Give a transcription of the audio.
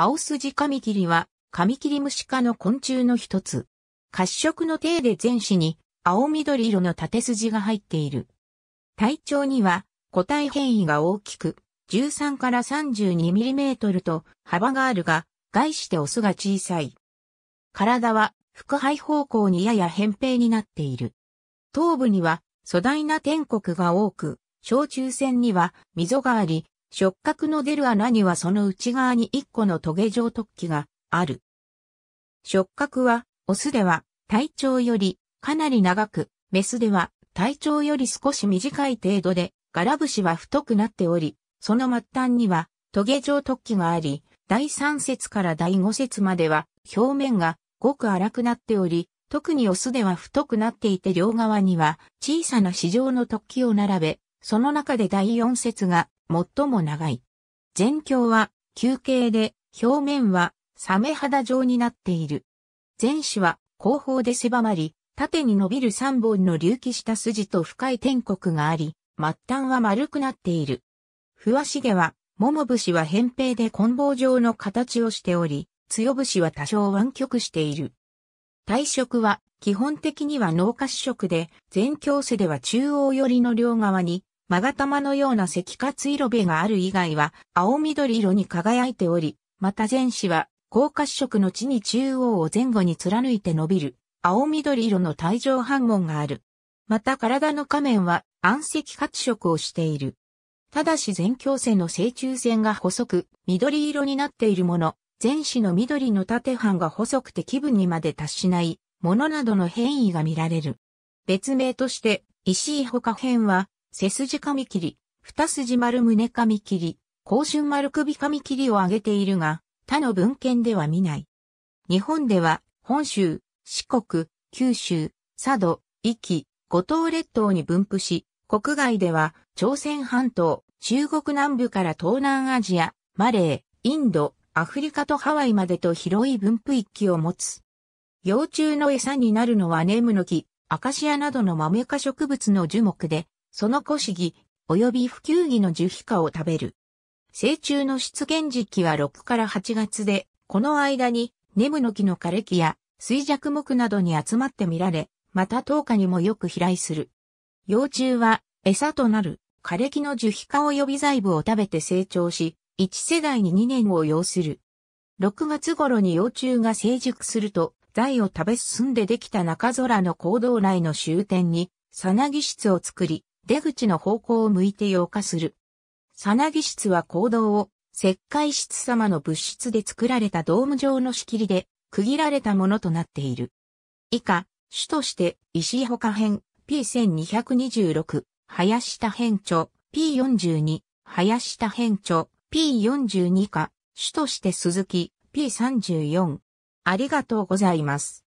青筋カミキリは、カミキリムシ科の昆虫の一つ。褐色の体で全身に青緑色の縦筋が入っている。体長には個体変異が大きく、13から3 2トルと幅があるが、外してオスが小さい。体は腹背方向にやや扁平になっている。頭部には粗大な天国が多く、小中線には溝があり、触角の出る穴にはその内側に一個のトゲ状突起がある。触角は、オスでは体長よりかなり長く、メスでは体長より少し短い程度で、柄節は太くなっており、その末端にはトゲ状突起があり、第3節から第5節までは表面がごく荒くなっており、特にオスでは太くなっていて両側には小さな市場の突起を並べ、その中で第4節が最も長い。全鏡は球形で表面はサメ肌状になっている。前肢は後方で狭まり、縦に伸びる3本の隆起した筋と深い天国があり、末端は丸くなっている。ふわしげは、もも節は扁平で棍棒状の形をしており、強節は多少湾曲している。体色は基本的には脳褐色で、全教世では中央寄りの両側に勾玉のような赤活色部がある以外は青緑色に輝いており、また前肢は高褐色の地に中央を前後に貫いて伸びる青緑色の帯状反紋がある。また体の下面は暗赤褐色をしている。ただし前強線の正中線が細く緑色になっているもの、前肢の緑の縦半が細くて気分にまで達しないものなどの変異が見られる。別名として石井他かは背筋髪切り、二筋丸胸髪切り、甲春丸首髪切りを挙げているが、他の文献では見ない。日本では、本州、四国、九州、佐渡、壱岐、五島列島に分布し、国外では、朝鮮半島、中国南部から東南アジア、マレー、インド、アフリカとハワイまでと広い分布域を持つ。幼虫の餌になるのはネームの木、アカシアなどのマメ科植物の樹木で、その古試及び普及技の樹皮化を食べる。成虫の出現時期は6から8月で、この間にネムの木の枯れ木や水弱木などに集まって見られ、また10日にもよく飛来する。幼虫は餌となる枯れ木の樹皮化及び細部を食べて成長し、1世代に2年を要する。6月頃に幼虫が成熟すると、材を食べ進んでできた中空の行動内の終点に、さなぎ室を作り、出口の方向を向いて溶化する。さなぎ質は行動を石灰質様の物質で作られたドーム状の仕切りで区切られたものとなっている。以下、主として石ほか編 P1226、林田編著 P42、林田編著 P42 か、主として鈴木 P34。ありがとうございます。